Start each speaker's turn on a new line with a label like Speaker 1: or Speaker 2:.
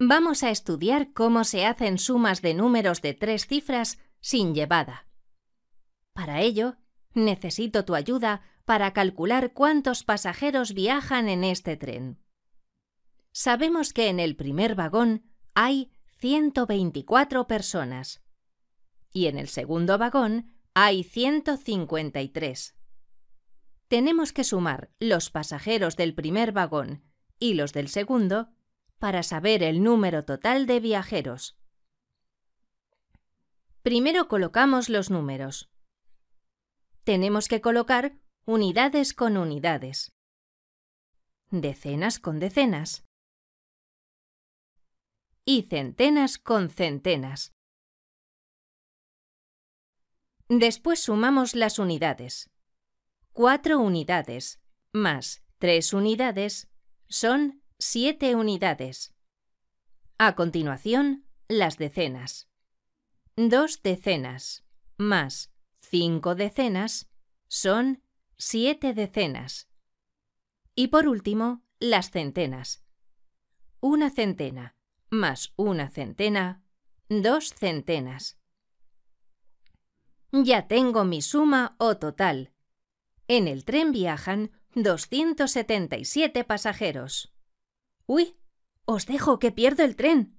Speaker 1: Vamos a estudiar cómo se hacen sumas de números de tres cifras sin llevada. Para ello, necesito tu ayuda para calcular cuántos pasajeros viajan en este tren. Sabemos que en el primer vagón hay 124 personas y en el segundo vagón hay 153. Tenemos que sumar los pasajeros del primer vagón y los del segundo para saber el número total de viajeros. Primero colocamos los números. Tenemos que colocar unidades con unidades, decenas con decenas
Speaker 2: y centenas con centenas.
Speaker 1: Después sumamos las unidades. Cuatro unidades más tres unidades son siete unidades. A continuación, las decenas. Dos decenas más cinco decenas son siete decenas. Y por último, las centenas. Una centena más una centena, dos centenas. Ya tengo mi suma o total. En el tren viajan 277 pasajeros. Uy,
Speaker 2: os dejo que pierdo el tren.